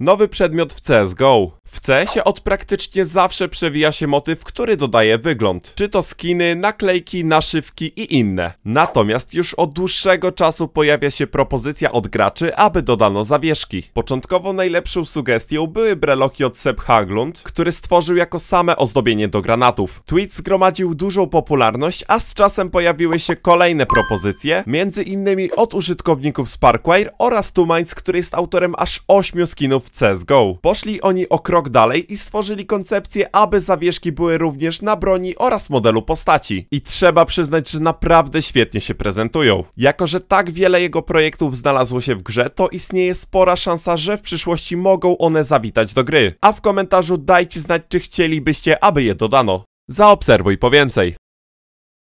Nowy przedmiot w CSGO. W CSie od praktycznie zawsze przewija się motyw, który dodaje wygląd. Czy to skiny, naklejki, naszywki i inne. Natomiast już od dłuższego czasu pojawia się propozycja od graczy, aby dodano zawieszki. Początkowo najlepszą sugestią były breloki od Seb Haglund, który stworzył jako same ozdobienie do granatów. Tweet zgromadził dużą popularność, a z czasem pojawiły się kolejne propozycje, między innymi od użytkowników Sparkwire oraz Tumains, który jest autorem aż 8 skinów w CSGO. Poszli oni o krok dalej i stworzyli koncepcję, aby zawieszki były również na broni oraz modelu postaci. I trzeba przyznać, że naprawdę świetnie się prezentują. Jako, że tak wiele jego projektów znalazło się w grze, to istnieje spora szansa, że w przyszłości mogą one zawitać do gry. A w komentarzu dajcie znać, czy chcielibyście, aby je dodano. Zaobserwuj po więcej.